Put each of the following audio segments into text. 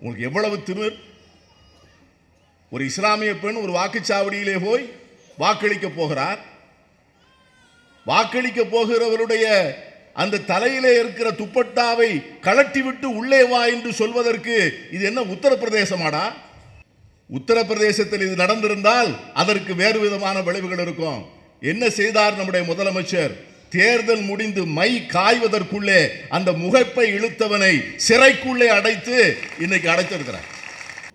உங்களுக்கு எவ்வளவு திமிர் ஒரு இஸ்லாமிய பெண் ஒரு வாக்குச்சாவடியிலே போய் வாக்களிக்க போகிறார் வாக்களிக்க போகிறவருடைய அந்த தலையிலே இருக்கிற துப்பட்டாவை கலட்டி விட்டு உள்ளே வா என்று சொல்வதற்கு இது என்ன உத்தரப்பிரதேசமாடா உத்தரப்பிரதேசத்தில் இது நடந்திருந்தால் அதற்கு வேறு விதமான விளைவுகள் இருக்கும் என்ன செய்தார் நம்முடைய முதலமைச்சர் தேர்தல் முடிந்து மை காய்வதற்குள்ளே அந்த முகப்பை இழுத்தவனை சிறைக்குள்ளே அடைத்து இன்னைக்கு அடைத்திருக்கிறார்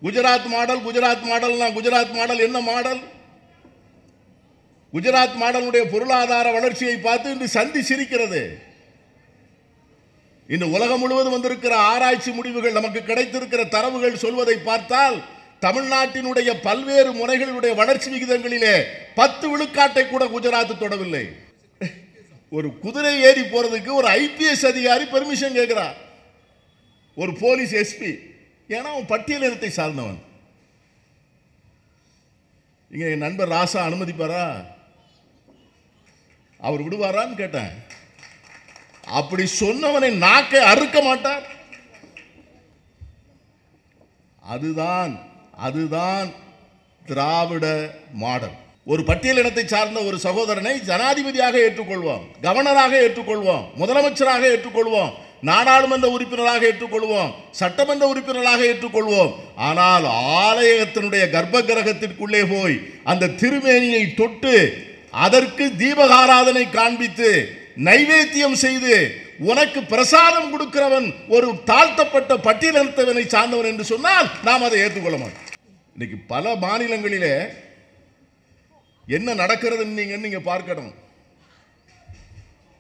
Gujarat model Gujarat model Gujarat model என்ன மாடல் குஜராத் மாடலுடைய பொருளாதார வளர்ச்சியை பார்த்து இன்று சந்தி சிரிக்கிறது இன்று உலகம் முழுவதும் வந்திருக்கிற ஆராய்ச்சி முடிவுகள் நமக்கு கிடைத்திருக்கிற தரவுகள் சொல்வதை பார்த்தால் தமிழ்நாட்டினுடைய பல்வேறு முறைகளுடைய வளர்ச்சி விகிதங்களிலே பத்து விழுக்காட்டை கூட குஜராத் தொடவில்லை ஒரு குதிரை ஏறி போகிறதுக்கு ஒரு ஐபிஎஸ் அதிகாரி பெர்மிஷன் கேட்குறா ஒரு போலீஸ் எஸ்பி ஏன்னா அவன் பட்டியலினத்தை சார்ந்தவன் இங்கே என் நண்பர் ராசா அனுமதிப்பாரா அவர் விடுவாரான்னு கேட்டேன் அப்படி சொன்னவனை நாக்கை அறுக்க மாட்டார் அதுதான் அதுதான் திராவிட மாடல் ஒரு பட்டியலினத்தை சார்ந்த ஒரு சகோதரனை ஜனாதிபதியாக ஏற்றுக்கொள்வோம் கவர்னராக ஏற்றுக்கொள்வோம் முதலமைச்சராக ஏற்றுக்கொள்வோம் நாடாளுமன்ற உறுப்பினராக ஏற்றுக்கொள்வோம் சட்டமன்ற உறுப்பினராக ஏற்றுக்கொள்வோம் ஆனால் ஆலயத்தினுடைய கர்ப்ப கிரகத்திற்குள்ளே போய் அந்த திருமேனியை தொட்டு அதற்கு தீபகாராதனை காண்பித்து நைவேத்தியம் செய்து உனக்கு பிரசாதம் கொடுக்கிறவன் ஒரு தாழ்த்தப்பட்ட பட்டியலத்தவனை சார்ந்தவன் என்று சொன்னால் நாம் அதை ஏற்றுக்கொள்ள மாட்டோம் இன்னைக்கு பல மாநிலங்களிலே என்ன நடக்கிறதுன்னு நீங்கள் பார்க்கணும்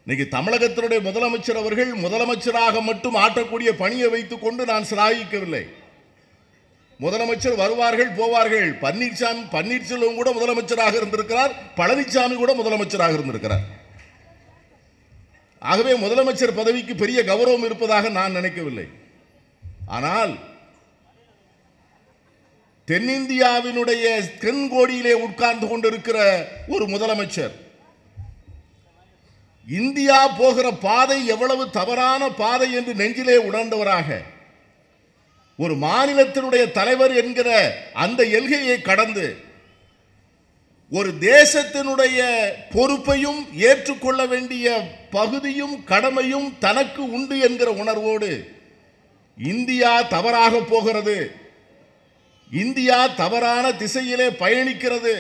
இன்னைக்கு தமிழகத்தினுடைய முதலமைச்சர் அவர்கள் முதலமைச்சராக மட்டும் ஆட்டக்கூடிய பணியை வைத்துக்கொண்டு நான் சிராகிக்கவில்லை முதலமைச்சர் வருவார்கள் போவார்கள் பன்னீர்சாமி பன்னீர்செல்வம் கூட முதலமைச்சராக இருந்திருக்கிறார் பழனிசாமி கூட முதலமைச்சராக இருந்திருக்கிறார் ஆகவே முதலமைச்சர் பதவிக்கு பெரிய கௌரவம் இருப்பதாக நான் நினைக்கவில்லை ஆனால் தென்னிந்தியாவினுடைய தென்கோடியிலே உட்கார்ந்து கொண்டிருக்கிற ஒரு முதலமைச்சர் இந்தியா போகிற பாதை எவ்வளவு தவறான பாதை என்று நெஞ்சிலே உணர்ந்தவராக ஒரு மாநிலத்தினுடைய தலைவர் என்கிற அந்த எல்கையை கடந்து ஒரு தேசத்தினுடைய பொறுப்பையும் ஏற்றுக்கொள்ள வேண்டிய பகுதியும் கடமையும் தனக்கு உண்டு என்கிற உணர்வோடு இந்தியா தவறாக போகிறது இந்தியா தவறான திசையிலே பயணிக்கிறது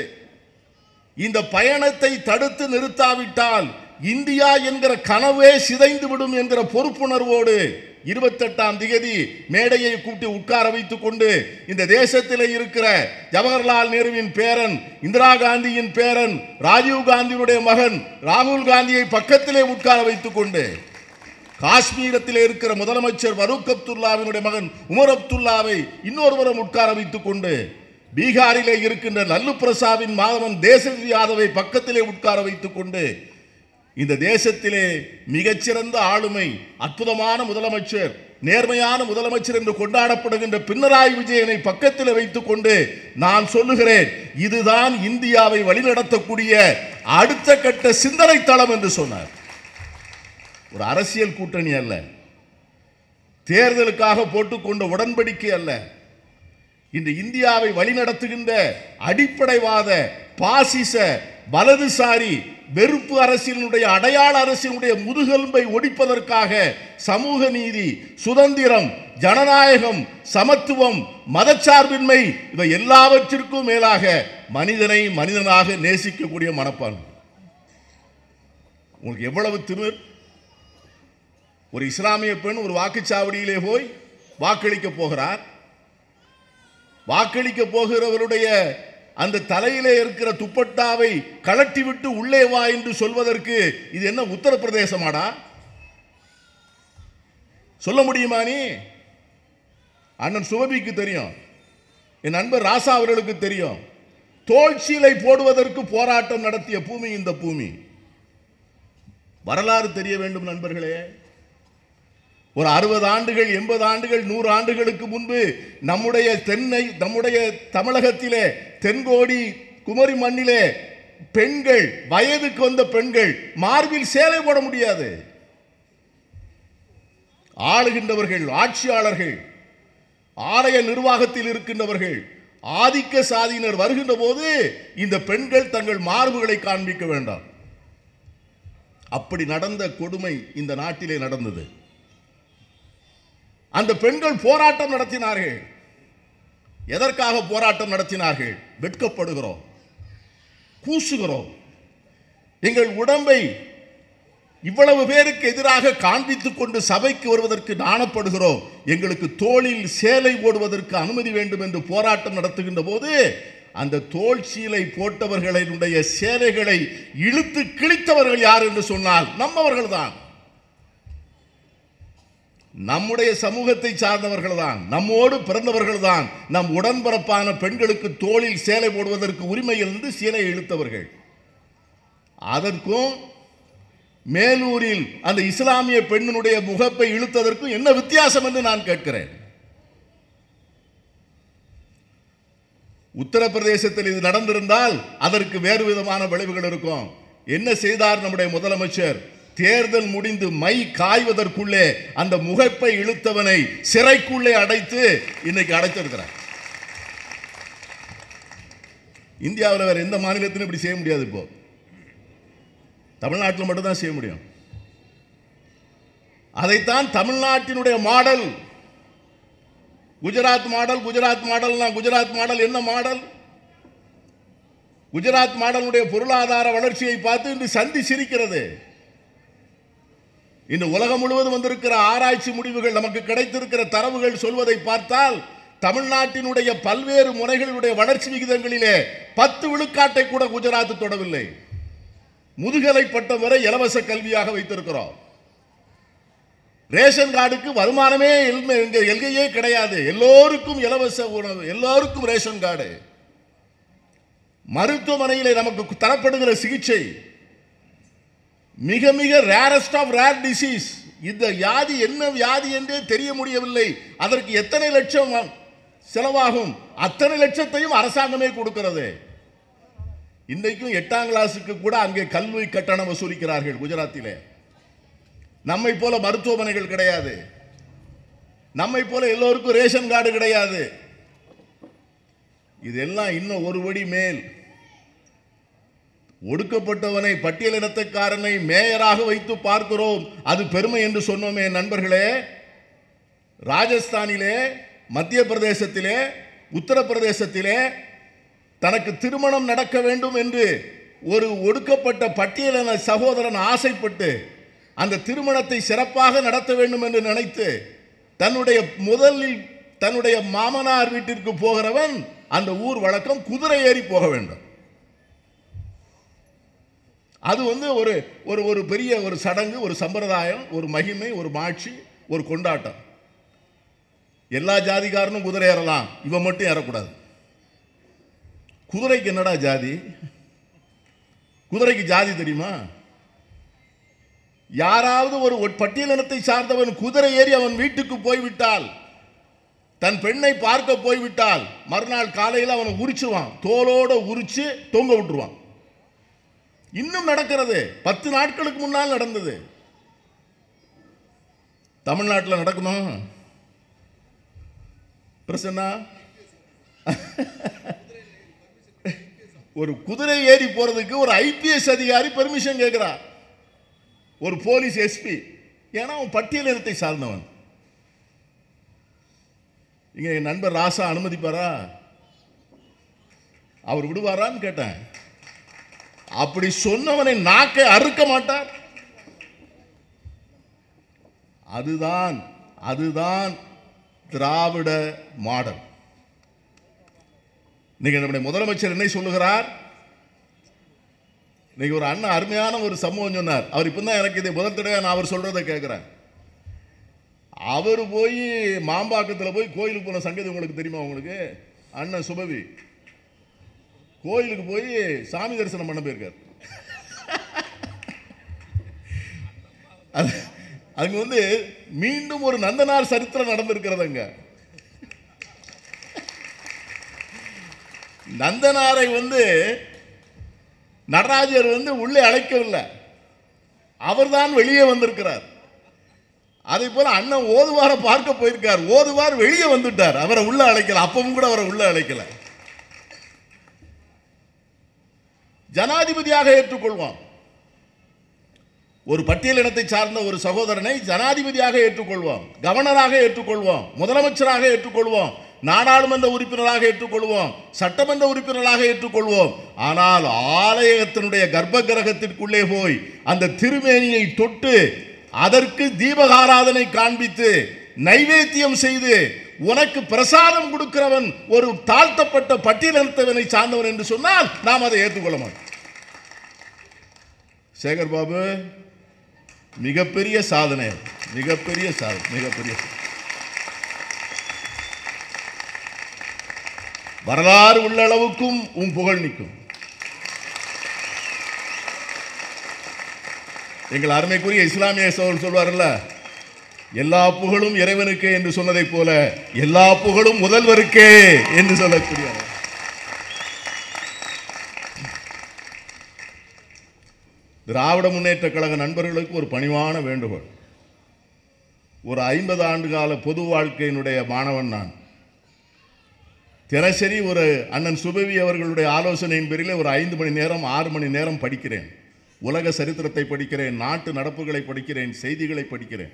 இந்த பயணத்தை தடுத்து நிறுத்தாவிட்டால் இந்தியா என்கிற கனவே சிதைந்து விடும் என்கிற பொறுப்புணர்வோடு இருபத்தெட்டாம் திகதி மேடையை கூட்டி உட்கார வைத்துக் கொண்டு இந்த தேசத்தில் இருக்கிற ஜவஹர்லால் நேருவின் பேரன் இந்திரா காந்தியின் பேரன் ராஜீவ் காந்தியினுடைய மகன் ராகுல் காந்தியை பக்கத்திலே உட்கார வைத்துக் கொண்டு காஷ்மீரத்தில் இருக்கிற முதலமைச்சர் ஃபரூக் அப்துல்லாவினுடைய மகன் உமர் அப்துல்லாவை இன்னொருவரும் உட்கார வைத்துக் கொண்டு பீகாரிலே இருக்கின்ற லல்லு பிரசாவின் மாதவன் தேசவி யாதவை பக்கத்திலே உட்கார வைத்துக் கொண்டு இந்த தேசத்திலே மிகச்சிறந்த ஆளுமை அற்புதமான முதலமைச்சர் நேர்மையான முதலமைச்சர் என்று கொண்டாடப்படுகின்ற பின்னராய் விஜயனை பக்கத்தில் வைத்துக்கொண்டு நான் சொல்லுகிறேன் இதுதான் இந்தியாவை வழிநடத்தக்கூடிய அடுத்த கட்ட சிந்தனை தளம் என்று சொன்னார் ஒரு அரசியல் கூட்டணி அல்ல தேர்தலுக்காக போட்டுக்கொண்ட உடன்படிக்கை அல்ல இன்று இந்தியாவை வழிநடத்துகின்ற அடிப்படைவாத பாசிச வலதுசாரி வெறுப்பு அரசியலுடைய அடையாள அரசினுடைய முதுகெலும்பை ஒடிப்பதற்காக சமூக நீதி சுதந்திரம் ஜனநாயகம் சமத்துவம் மதச்சார்பின்மை இவை எல்லாவற்றிற்கும் மேலாக மனிதனை மனிதனாக நேசிக்கக்கூடிய மனப்பான்மை உங்களுக்கு எவ்வளவு திமிர் ஒரு இஸ்லாமிய பெண் ஒரு வாக்குச்சாவடியிலே போய் வாக்களிக்க போகிறார் வாக்களிக்க போகிறவருடைய அந்த தலையிலே இருக்கிற துப்பட்டாவை விட்டு உள்ளே வா என்று சொல்வதற்கு இது என்ன உத்தரப்பிரதேசமாடா சொல்ல முடியுமா நீ அண்ணன் சுபபிக்கு தெரியும் என் நண்பர் ராசா அவர்களுக்கு தெரியும் சீலை போடுவதற்கு போராட்டம் நடத்திய பூமி இந்த பூமி வரலாறு தெரிய வேண்டும் நண்பர்களே ஒரு அறுபது ஆண்டுகள் எண்பது ஆண்டுகள் நூறு ஆண்டுகளுக்கு முன்பு நம்முடைய தென்னை நம்முடைய தமிழகத்திலே தென்கோடி குமரி மண்ணிலே பெண்கள் வயதுக்கு வந்த பெண்கள் மார்பில் சேலை போட முடியாது ஆளுகின்றவர்கள் ஆட்சியாளர்கள் ஆலய நிர்வாகத்தில் இருக்கின்றவர்கள் ஆதிக்க சாதியினர் வருகின்ற போது இந்த பெண்கள் தங்கள் மார்புகளை காண்பிக்க வேண்டாம் அப்படி நடந்த கொடுமை இந்த நாட்டிலே நடந்தது அந்த பெண்கள் போராட்டம் நடத்தினார்கள் எதற்காக போராட்டம் நடத்தினார்கள் வெட்கப்படுகிறோம் கூசுகிறோம் எங்கள் உடம்பை இவ்வளவு பேருக்கு எதிராக காண்பித்துக் கொண்டு சபைக்கு வருவதற்கு நாணப்படுகிறோம் எங்களுக்கு தோளில் சேலை ஓடுவதற்கு அனுமதி வேண்டும் என்று போராட்டம் நடத்துகின்ற போது அந்த தோல் சீலை போட்டவர்களினுடைய சேலைகளை இழுத்து கிழித்தவர்கள் யார் என்று சொன்னால் நம்மவர்கள்தான் நம்முடைய சமூகத்தை சார்ந்தவர்கள் தான் நம்மோடு பிறந்தவர்கள் தான் நம் உடன்பிறப்பான பெண்களுக்கு தோளில் சேலை போடுவதற்கு உரிமை இருந்து சீலை இழுத்தவர்கள் அதற்கும் மேலூரில் அந்த இஸ்லாமிய பெண்ணினுடைய முகப்பை இழுத்ததற்கும் என்ன வித்தியாசம் என்று நான் கேட்கிறேன் உத்தரப்பிரதேசத்தில் இது நடந்திருந்தால் அதற்கு வேறு விதமான விளைவுகள் இருக்கும் என்ன செய்தார் நம்முடைய முதலமைச்சர் தேர்தல் முடிந்து மை காய்வதற்குள்ளே அந்த முகப்பை இழுத்தவனை சிறைக்குள்ளே அடைத்து இன்னைக்கு அடைத்திருக்கிறார் இந்தியாவில் வேற எந்த மாநிலத்திலும் இப்படி செய்ய முடியாது இப்போ தமிழ்நாட்டில் மட்டும்தான் செய்ய முடியும் அதைத்தான் தமிழ்நாட்டினுடைய மாடல் குஜராத் மாடல் குஜராத் மாடல்னா குஜராத் மாடல் என்ன மாடல் குஜராத் மாடலுடைய பொருளாதார வளர்ச்சியை பார்த்து இன்று சந்தி சிரிக்கிறது இந்த உலகம் முழுவதும் வந்திருக்கிற ஆராய்ச்சி முடிவுகள் நமக்கு கிடைத்திருக்கிற தரவுகள் சொல்வதை பார்த்தால் தமிழ்நாட்டினுடைய பல்வேறு முறைகளுடைய வளர்ச்சி விகிதங்களிலே பத்து விழுக்காட்டை கூட குஜராத் தொடவில்லை முதுகலை பட்டம் வரை இலவச கல்வியாக வைத்திருக்கிறோம் ரேஷன் கார்டுக்கு வருமானமே எல்கையே கிடையாது எல்லோருக்கும் இலவச உணவு எல்லோருக்கும் ரேஷன் கார்டு மருத்துவமனையில் நமக்கு தரப்படுகிற சிகிச்சை மிக மிக ரேரஸ்ட் ஆஃப் ரேர் டிசீஸ் இந்த வியாதி என்ன வியாதி என்றே தெரிய முடியவில்லை அதற்கு எத்தனை லட்சம் செலவாகும் அத்தனை லட்சத்தையும் அரசாங்கமே கொடுக்கிறது இன்றைக்கும் எட்டாம் கிளாஸுக்கு கூட அங்கே கல்வி கட்டணம் வசூலிக்கிறார்கள் குஜராத்தில் நம்மை போல மருத்துவமனைகள் கிடையாது நம்மை போல எல்லோருக்கும் ரேஷன் கார்டு கிடையாது இதெல்லாம் இன்னும் ஒரு படி மேல் ஒடுக்கப்பட்டவனை பட்டியலினத்துக்காரனை மேயராக வைத்து பார்க்கிறோம் அது பெருமை என்று சொன்னோமே நண்பர்களே ராஜஸ்தானிலே மத்திய பிரதேசத்திலே உத்தரப்பிரதேசத்திலே தனக்கு திருமணம் நடக்க வேண்டும் என்று ஒரு ஒடுக்கப்பட்ட பட்டியலின சகோதரன் ஆசைப்பட்டு அந்த திருமணத்தை சிறப்பாக நடத்த வேண்டும் என்று நினைத்து தன்னுடைய முதலில் தன்னுடைய மாமனார் வீட்டிற்கு போகிறவன் அந்த ஊர் வழக்கம் குதிரை ஏறி போக வேண்டும் அது வந்து ஒரு ஒரு ஒரு பெரிய ஒரு சடங்கு ஒரு சம்பிரதாயம் ஒரு மகிமை ஒரு மாட்சி ஒரு கொண்டாட்டம் எல்லா ஜாதிக்காரனும் குதிரை ஏறலாம் இவன் மட்டும் ஏறக்கூடாது குதிரைக்கு என்னடா ஜாதி குதிரைக்கு ஜாதி தெரியுமா யாராவது ஒரு பட்டியலினத்தை சார்ந்தவன் குதிரை ஏறி அவன் வீட்டுக்கு போய்விட்டால் தன் பெண்ணை பார்க்க போய்விட்டால் மறுநாள் காலையில் அவனை உரிச்சுவான் தோலோடு உரிச்சு தொங்க விட்டுருவான் இன்னும் நடக்கிறது பத்து நாட்களுக்கு முன்னால் நடந்தது தமிழ்நாட்டில் நடக்கணும் பிரசன்னா ஒரு குதிரை ஏறி போகிறதுக்கு ஒரு ஐபிஎஸ் அதிகாரி பெர்மிஷன் கேட்கிறார் ஒரு போலீஸ் எஸ்பி ஏன்னா அவன் பட்டியலினத்தை சார்ந்தவன் இங்கே என் நண்பர் ராசா அனுமதிப்பாரா அவர் விடுவாரான்னு கேட்டேன் அப்படி சொன்னவனை நாக்கை அறுக்க மாட்டார் அதுதான் அதுதான் திராவிட மாடல் நீங்க நம்முடைய முதலமைச்சர் என்ன சொல்லுகிறார் நீங்க ஒரு அண்ணன் அருமையான ஒரு சம்பவம் சொன்னார் அவர் இப்ப தான் எனக்கு இதை முதல் தடவை நான் அவர் சொல்றதை கேட்குறேன் அவர் போய் மாம்பாக்கத்தில் போய் கோயிலுக்கு போன சங்கதி உங்களுக்கு தெரியுமா உங்களுக்கு அண்ணன் சுபவி கோயிலுக்கு போய் சாமி தரிசனம் பண்ண போயிருக்கார் அது அங்கே வந்து மீண்டும் ஒரு நந்தனார் சரித்திரம் நடந்திருக்கிறது அங்கே நந்தனாரை வந்து நடராஜர் வந்து உள்ளே அழைக்கவில்லை அவர்தான் வெளியே வந்திருக்கிறார் அதே போல் அண்ணன் ஓதுவாரை பார்க்க போயிருக்கார் ஓதுவார் வெளியே வந்துட்டார் அவரை உள்ளே அழைக்கல அப்பவும் கூட அவரை உள்ளே அழைக்கலை ஜனாதிபதியாக ஏற்றுக்கொள்வான் ஒரு பட்டியலினத்தை சார்ந்த ஒரு சகோதரனை ஜனாதிபதியாக ஏற்றுக்கொள்வோம் கவர்னராக ஏற்றுக்கொள்வோம் முதலமைச்சராக ஏற்றுக்கொள்வோம் நாடாளுமன்ற உறுப்பினராக ஏற்றுக்கொள்வோம் சட்டமன்ற உறுப்பினராக ஏற்றுக்கொள்வோம் ஆனால் ஆலயத்தினுடைய கர்ப்ப கிரகத்திற்குள்ளே போய் அந்த திருமேனியை தொட்டு அதற்கு தீபகாராதனை காண்பித்து நைவேத்தியம் செய்து உனக்கு பிரசாதம் கொடுக்கிறவன் ஒரு தாழ்த்தப்பட்ட பட்டியலத்தவனை சார்ந்தவன் என்று சொன்னால் நாம் அதை ஏற்றுக்கொள்ள மாட்டோம் சேகர் பாபு மிகப்பெரிய சாதனை மிகப்பெரிய சாதனை மிகப்பெரிய வரலாறு உள்ள அளவுக்கும் உன் புகழ் நிற்கும் எங்கள் அருமைக்குரிய இஸ்லாமிய சோழன் சொல்வார்கள் எல்லா புகழும் இறைவனுக்கே என்று சொன்னதைப் போல எல்லா புகழும் முதல்வருக்கே என்று சொல்லக்கூடிய திராவிட முன்னேற்ற கழக நண்பர்களுக்கு ஒரு பணிவான வேண்டுகோள் ஒரு ஐம்பது ஆண்டு கால பொது வாழ்க்கையினுடைய மாணவன் நான் தினசரி ஒரு அண்ணன் சுபவி அவர்களுடைய ஆலோசனையின் பேரில் ஒரு ஐந்து மணி நேரம் ஆறு மணி நேரம் படிக்கிறேன் உலக சரித்திரத்தை படிக்கிறேன் நாட்டு நடப்புகளை படிக்கிறேன் செய்திகளை படிக்கிறேன்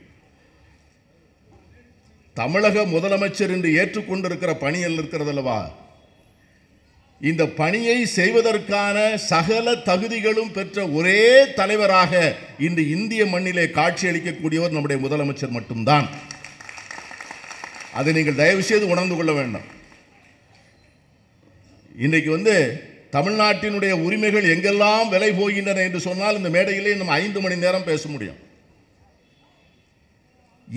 தமிழக முதலமைச்சர் என்று ஏற்றுக்கொண்டிருக்கிற பணியில் இருக்கிறது அல்லவா இந்த பணியை செய்வதற்கான சகல தகுதிகளும் பெற்ற ஒரே தலைவராக இன்று இந்திய மண்ணிலே காட்சி அளிக்கக்கூடியவர் நம்முடைய முதலமைச்சர் மட்டும்தான் அதை நீங்கள் தயவு செய்து உணர்ந்து கொள்ள வேண்டும் இன்றைக்கு வந்து தமிழ்நாட்டினுடைய உரிமைகள் எங்கெல்லாம் விலை போகின்றன என்று சொன்னால் இந்த மேடையிலே நம்ம ஐந்து மணி நேரம் பேச முடியும்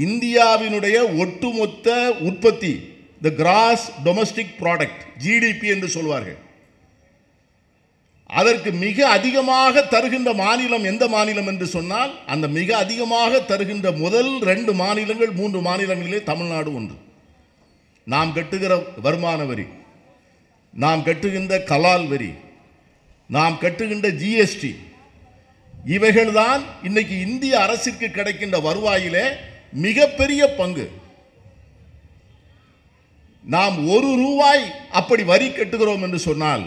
இந்தியாவினுடைய ஒட்டுமொத்த உற்பத்தி the gross domestic product GDP என்று சொல்வார்கள் அதற்கு மிக அதிகமாக தருகின்ற மாநிலம் எந்த மாநிலம் என்று சொன்னால் அந்த மிக அதிகமாக தருகின்ற முதல் ரெண்டு மாநிலங்கள் மூன்று மாநிலங்களிலே தமிழ்நாடு ஒன்று நாம் கட்டுகிற வருமான வரி நாம் கட்டுகின்ற கலால் வரி நாம் கட்டுகின்ற ஜிஎஸ்டி இவைகள்தான் இன்னைக்கு இந்திய அரசிற்கு கிடைக்கின்ற வருவாயிலே மிகப்பெரிய பங்கு நாம் ஒரு ரூபாய் அப்படி வரி கட்டுகிறோம் என்று சொன்னால்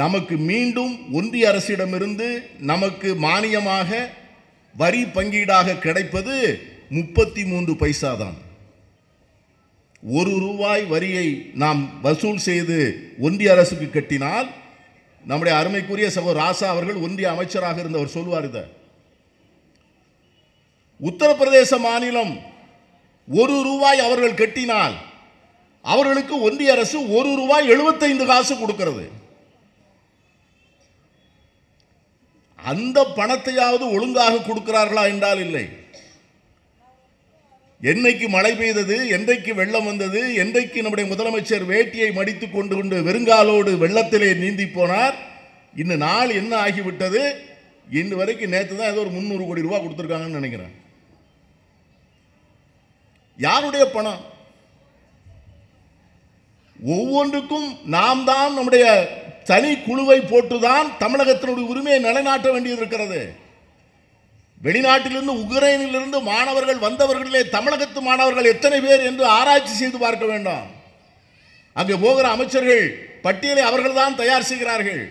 நமக்கு மீண்டும் ஒன்றிய அரசிடமிருந்து நமக்கு மானியமாக வரி பங்கீடாக கிடைப்பது முப்பத்தி மூன்று பைசா தான் ஒரு ரூபாய் வரியை நாம் வசூல் செய்து ஒன்றிய அரசுக்கு கட்டினால் நம்முடைய அருமைக்குரிய சகோ ராசா அவர்கள் ஒன்றிய அமைச்சராக இருந்தவர் சொல்வார் இதை உத்தரப்பிரதேச மாநிலம் ஒரு ரூபாய் அவர்கள் கட்டினால் அவர்களுக்கு ஒன்றிய அரசு ஒரு ரூபாய் எழுபத்தைந்து காசு கொடுக்கிறது அந்த பணத்தையாவது ஒழுங்காக கொடுக்கிறார்களா என்றால் இல்லை என்னைக்கு மழை பெய்தது என்றைக்கு வெள்ளம் வந்தது என்றைக்கு நம்முடைய முதலமைச்சர் வேட்டியை மடித்து கொண்டு கொண்டு வெறுங்காலோடு வெள்ளத்திலே நீந்தி போனார் இன்னும் நாள் என்ன ஆகிவிட்டது இன்று வரைக்கும் நேற்று தான் ஏதோ ஒரு முந்நூறு கோடி ரூபா கொடுத்துருக்காங்கன்னு நினைக்கிறேன் யாருடைய பணம் ஒவ்வொன்றுக்கும் நாம் தான் நம்முடைய தனி குழுவை போட்டுதான் தமிழகத்தினுடைய உரிமையை நிலைநாட்ட வேண்டியது இருக்கிறது வெளிநாட்டிலிருந்து உக்ரைனிலிருந்து மாணவர்கள் வந்தவர்களிலே தமிழகத்து மாணவர்கள் எத்தனை பேர் என்று ஆராய்ச்சி செய்து பார்க்க வேண்டும் அங்கே போகிற அமைச்சர்கள் பட்டியலை அவர்கள்தான் தயார் செய்கிறார்கள்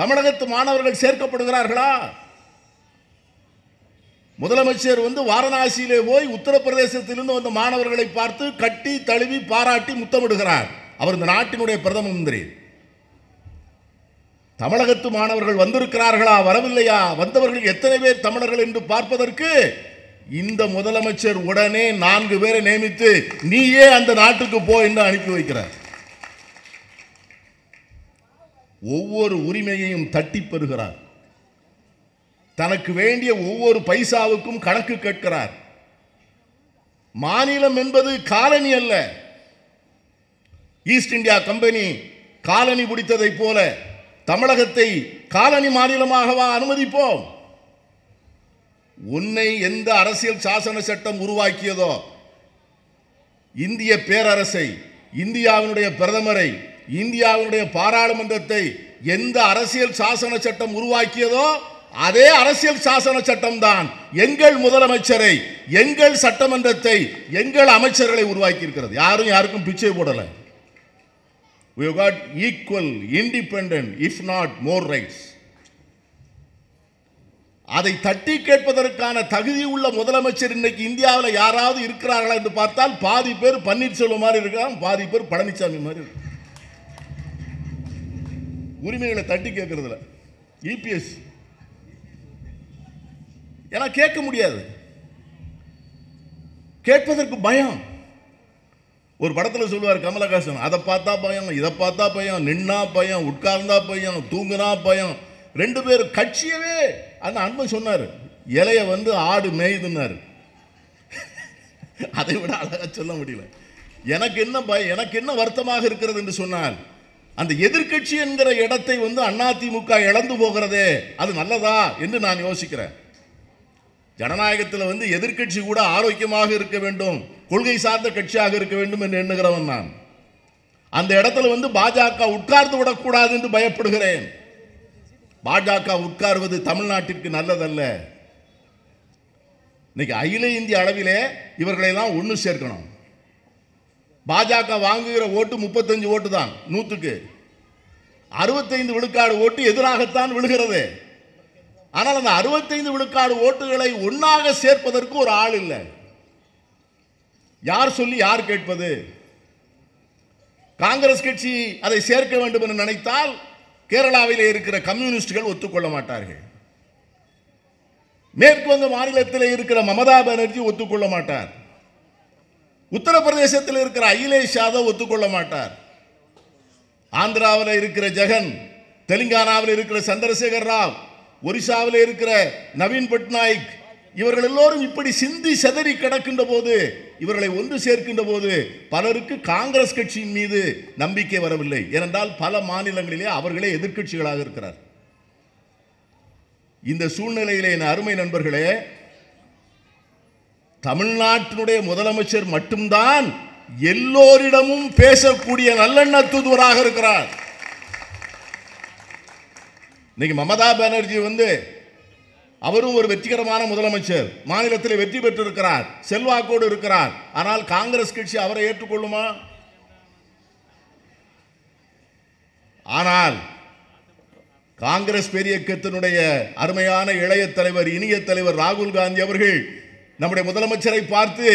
தமிழகத்து மாணவர்கள் சேர்க்கப்படுகிறார்களா முதலமைச்சர் வந்து வாரணாசியிலே போய் உத்தரப்பிரதேசத்திலிருந்து வந்த மாணவர்களை பார்த்து கட்டி தழுவி பாராட்டி முத்தமிடுகிறார் அவர் இந்த நாட்டினுடைய பிரதம மந்திரி தமிழகத்து மாணவர்கள் வந்திருக்கிறார்களா வரவில்லையா வந்தவர்கள் எத்தனை பேர் தமிழர்கள் என்று பார்ப்பதற்கு இந்த முதலமைச்சர் உடனே நான்கு பேரை நியமித்து நீயே அந்த நாட்டுக்கு போ என்று அனுப்பி வைக்கிறார் ஒவ்வொரு உரிமையையும் தட்டி பெறுகிறார் தனக்கு வேண்டிய ஒவ்வொரு பைசாவுக்கும் கணக்கு கேட்கிறார் மாநிலம் என்பது காலனி அல்ல ஈஸ்ட் இந்தியா கம்பெனி காலனி பிடித்ததைப் போல தமிழகத்தை காலனி மாநிலமாகவா அனுமதிப்போம் உன்னை எந்த அரசியல் சாசன சட்டம் உருவாக்கியதோ இந்திய பேரரசை இந்தியாவினுடைய பிரதமரை இந்தியாவினுடைய பாராளுமன்றத்தை எந்த அரசியல் சாசன சட்டம் உருவாக்கியதோ அதே அரசியல் சாசன சட்டம் தான் எங்கள் முதலமைச்சரை எங்கள் சட்டமன்றத்தை எங்கள் அமைச்சர்களை உருவாக்கி இருக்கிறது யாரும் யாருக்கும் பிச்சை போடலை equal independent if not more rights அதை தட்டி கேட்பதற்கான தகுதி உள்ள முதலமைச்சர் இன்னைக்கு இந்தியாவில் யாராவது இருக்கிறார்களா என்று பார்த்தால் பாதி பேர் பன்னீர்செல்வம் மாதிரி இருக்கிறாங்க பாதி பேர் பழனிசாமி மாதிரி உரிமைகளை தட்டி கேட்கறதுல இபிஎஸ் ஏன்னா கேட்க முடியாது கேட்பதற்கு பயம் ஒரு படத்தில் சொல்லுவார் கமலஹாசன் அதை பார்த்தா பயம் இதை பார்த்தா பயம் நின்னா பயம் உட்கார்ந்தா பயம் தூங்குனா பயம் ரெண்டு பேர் கட்சியவே அந்த அன்பு சொன்னார் இலையை வந்து ஆடு மேய்துன்னாரு அதை விட அழகாக சொல்ல முடியல எனக்கு என்ன பயம் எனக்கு என்ன வருத்தமாக இருக்கிறது என்று சொன்னால் அந்த எதிர்கட்சி என்கிற இடத்தை வந்து அதிமுக இழந்து போகிறதே அது நல்லதா என்று நான் யோசிக்கிறேன் ஜனநாயகத்தில் வந்து எதிர்கட்சி கூட ஆரோக்கியமாக இருக்க வேண்டும் கொள்கை சார்ந்த கட்சியாக இருக்க வேண்டும் என்று எண்ணுகிறவன் நான் அந்த இடத்துல வந்து பாஜக உட்கார்ந்து விடக்கூடாது என்று பயப்படுகிறேன் பாஜக உட்கார்வது தமிழ்நாட்டிற்கு நல்லதல்ல இன்னைக்கு அகில இந்திய அளவிலே இவர்களெல்லாம் ஒன்று சேர்க்கணும் பாஜக வாங்குகிற ஓட்டு முப்பத்தஞ்சு ஓட்டு தான் நூற்றுக்கு அறுபத்தைந்து விழுக்காடு ஓட்டு எதிராகத்தான் விழுகிறது ஆனால் அந்த அறுபத்தைந்து விழுக்காடு ஓட்டுகளை ஒன்றாக சேர்ப்பதற்கு ஒரு ஆள் இல்லை யார் சொல்லி யார் கேட்பது காங்கிரஸ் கட்சி அதை சேர்க்க வேண்டும் என்று நினைத்தால் கேரளாவில் இருக்கிற கம்யூனிஸ்டுகள் ஒத்துக்கொள்ள மாட்டார்கள் மேற்கு வங்க மாநிலத்தில் இருக்கிற மமதா பானர்ஜி ஒத்துக்கொள்ள மாட்டார் உத்தரப்பிரதேசத்தில் இருக்கிற அகிலேஷ் யாதவ் ஒத்துக்கொள்ள மாட்டார் ஆந்திராவில் இருக்கிற ஜெகன் தெலுங்கானாவில் இருக்கிற சந்திரசேகர் ராவ் ஒரிசாவில் இருக்கிற நவீன் பட்நாயக் இவர்கள் எல்லோரும் இப்படி சிந்தி செதறி கிடக்கின்ற போது இவர்களை ஒன்று சேர்க்கின்ற போது பலருக்கு காங்கிரஸ் கட்சியின் மீது நம்பிக்கை வரவில்லை ஏனென்றால் பல மாநிலங்களிலே அவர்களே எதிர்கட்சிகளாக இருக்கிறார் இந்த சூழ்நிலையிலே என் அருமை நண்பர்களே தமிழ்நாட்டினுடைய முதலமைச்சர் மட்டும்தான் எல்லோரிடமும் பேசக்கூடிய நல்லெண்ண தூதுவராக இருக்கிறார் இன்னைக்கு மமதா பானர்ஜி வந்து அவரும் ஒரு வெற்றிகரமான முதலமைச்சர் மாநிலத்தில் வெற்றி பெற்றிருக்கிறார் செல்வாக்கோடு இருக்கிறார் ஆனால் காங்கிரஸ் கட்சி அவரை ஏற்றுக்கொள்ளுமா ஆனால் காங்கிரஸ் பேரியக்கத்தினுடைய அருமையான இளைய தலைவர் இனிய தலைவர் ராகுல் காந்தி அவர்கள் நம்முடைய முதலமைச்சரை பார்த்து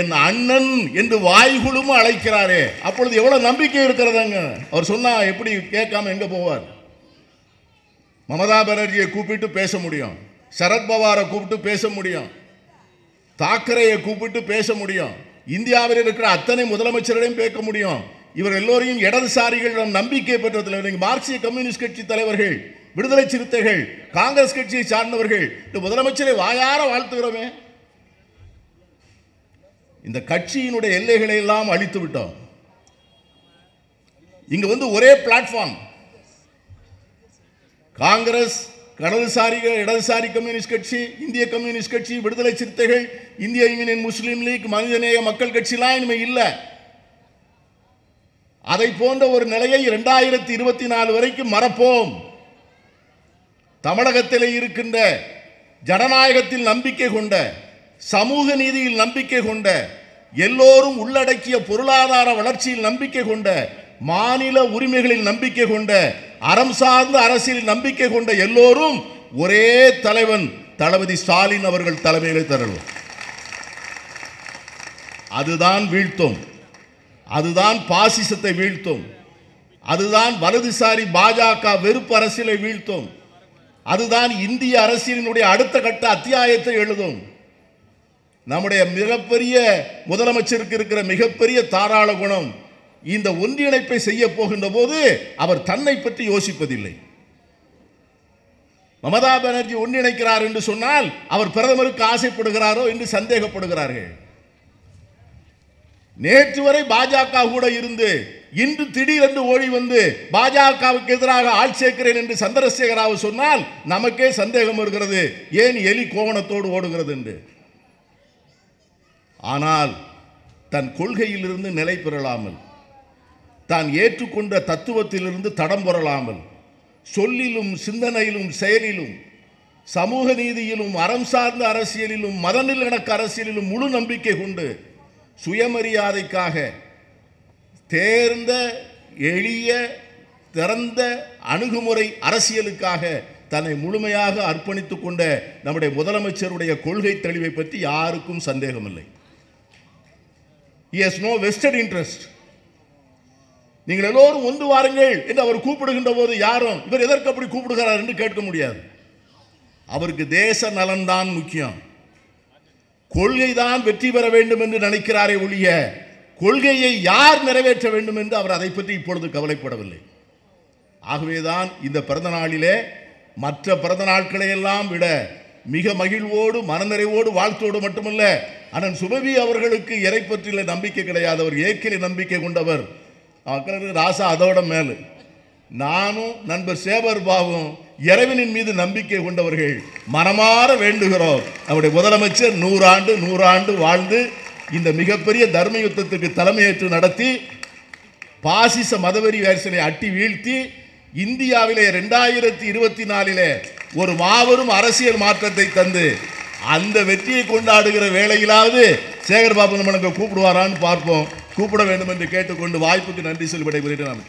என் அண்ணன் என்று வாய்குழுமா அழைக்கிறாரே அப்பொழுது எவ்வளவு நம்பிக்கை இருக்கிறதாங்க அவர் சொன்னா எப்படி கேட்காம எங்க போவார் மமதா பானர்ஜியை கூப்பிட்டு பேச முடியும் சரத்பவாரை கூப்பிட்டு பேச முடியும் தாக்கரேயை கூப்பிட்டு பேச முடியும் இந்தியாவில் இருக்கிற அத்தனை முதலமைச்சர்களையும் பேச முடியும் இவர் எல்லோரையும் இடதுசாரிகளிடம் நம்பிக்கை பெற்றதில்லை நீங்கள் மார்க்சிய கம்யூனிஸ்ட் கட்சி தலைவர்கள் விடுதலை சிறுத்தைகள் காங்கிரஸ் கட்சியை சார்ந்தவர்கள் இந்த முதலமைச்சரை வாயார வாழ்த்துகிறோமே இந்த கட்சியினுடைய எல்லைகளை எல்லாம் அழித்து விட்டோம் இங்க வந்து ஒரே பிளாட்ஃபார்ம் காங்கிரஸ் கடல்சாரி இடதுசாரி கம்யூனிஸ்ட் கட்சி இந்திய கம்யூனிஸ்ட் கட்சி விடுதலை சிறுத்தைகள் இந்திய யூனியன் முஸ்லீம் லீக் மனிதநேய மக்கள் கட்சிலாம் இனிமே இல்லை அதை போன்ற ஒரு நிலையை இரண்டாயிரத்தி இருபத்தி நாலு வரைக்கும் மறப்போம் தமிழகத்தில் இருக்கின்ற ஜனநாயகத்தில் நம்பிக்கை கொண்ட சமூக நீதியில் நம்பிக்கை கொண்ட எல்லோரும் உள்ளடக்கிய பொருளாதார வளர்ச்சியில் நம்பிக்கை கொண்ட மாநில உரிமைகளில் நம்பிக்கை கொண்ட அறம் சார்ந்த அரசியல் நம்பிக்கை கொண்ட எல்லோரும் ஒரே தலைவன் தளபதி ஸ்டாலின் அவர்கள் தலைமையில் தரணும் அதுதான் வீழ்த்தோம் அதுதான் பாசிசத்தை வீழ்த்தோம் அதுதான் வலதுசாரி பாஜக வெறுப்பு அரசியலை வீழ்த்தோம் அதுதான் இந்திய அரசியலினுடைய அடுத்த கட்ட அத்தியாயத்தை எழுதும் நம்முடைய மிகப்பெரிய முதலமைச்சருக்கு இருக்கிற மிகப்பெரிய தாராள குணம் இந்த ஒன்றிணைப்பை செய்ய போகின்ற போது அவர் தன்னை பற்றி யோசிப்பதில்லை மமதா பானர்ஜி ஒன்றிணைக்கிறார் என்று சொன்னால் அவர் பிரதமருக்கு ஆசைப்படுகிறாரோ என்று சந்தேகப்படுகிறார்கள் நேற்று வரை பாஜக கூட இருந்து இன்று திடீரென்று ஓடி வந்து பாஜகவுக்கு எதிராக ஆள் சேர்க்கிறேன் என்று சந்திரசேகராவை சொன்னால் நமக்கே சந்தேகம் வருகிறது ஏன் எலி கோவணத்தோடு ஓடுகிறது என்று ஆனால் தன் கொள்கையிலிருந்து நிலை பெறலாமல் தான் ஏற்றுக்கொண்ட தத்துவத்திலிருந்து தடம் புரளாமல் சொல்லிலும் சிந்தனையிலும் செயலிலும் சமூக நீதியிலும் அறம் சார்ந்த அரசியலிலும் கணக்கு அரசியலிலும் முழு நம்பிக்கை கொண்டு சுயமரியாதைக்காக தேர்ந்த எளிய திறந்த அணுகுமுறை அரசியலுக்காக தன்னை முழுமையாக அர்ப்பணித்து கொண்ட நம்முடைய முதலமைச்சருடைய கொள்கை தெளிவை பற்றி யாருக்கும் சந்தேகமில்லை எஸ் நோ வெஸ்டர்ன் இன்ட்ரெஸ்ட் நீங்கள் எல்லோரும் ஒன்று வாருங்கள் என்று அவர் கூப்பிடுகின்ற போது யாரும் இவர் எதற்கு அப்படி கூப்பிடுகிறார் என்று கேட்க முடியாது அவருக்கு தேச நலன்தான் முக்கியம் கொள்கை தான் வெற்றி பெற வேண்டும் என்று நினைக்கிறாரே ஒழிய கொள்கையை யார் நிறைவேற்ற வேண்டும் என்று அவர் அதை பற்றி இப்பொழுது கவலைப்படவில்லை ஆகவேதான் இந்த பிறந்த நாளிலே மற்ற பிறந்த நாட்களையெல்லாம் விட மிக மகிழ்வோடு மனநிறைவோடு வாழ்த்தோடு மட்டுமல்ல அண்ணன் சுபவி அவர்களுக்கு இறை பற்றிய நம்பிக்கை கிடையாதவர் இயற்கை நம்பிக்கை கொண்டவர் அக்கறதுக்கு ராசா அதோட மேலு நானும் நண்பர் சேவர் பாபும் இறைவனின் மீது நம்பிக்கை கொண்டவர்கள் மனமாற வேண்டுகிறோம் நம்முடைய முதலமைச்சர் நூறாண்டு நூறாண்டு வாழ்ந்து இந்த மிகப்பெரிய தர்ம யுத்தத்துக்கு தலைமையேற்று நடத்தி பாசிச மதவெறி வேர்சலை அட்டி வீழ்த்தி இந்தியாவிலே ரெண்டாயிரத்தி இருபத்தி நாலிலே ஒரு மாபெரும் அரசியல் மாற்றத்தை தந்து அந்த வெற்றியை கொண்டாடுகிற வேலையிலாவது சேகர் பாபு நம்மளுக்கு கூப்பிடுவாரான்னு பார்ப்போம் கூப்பிட வேண்டும் என்று கேட்டுக்கொண்டு வாய்ப்புக்கு நன்றி சொல்லி விடைபெறுகிறேன்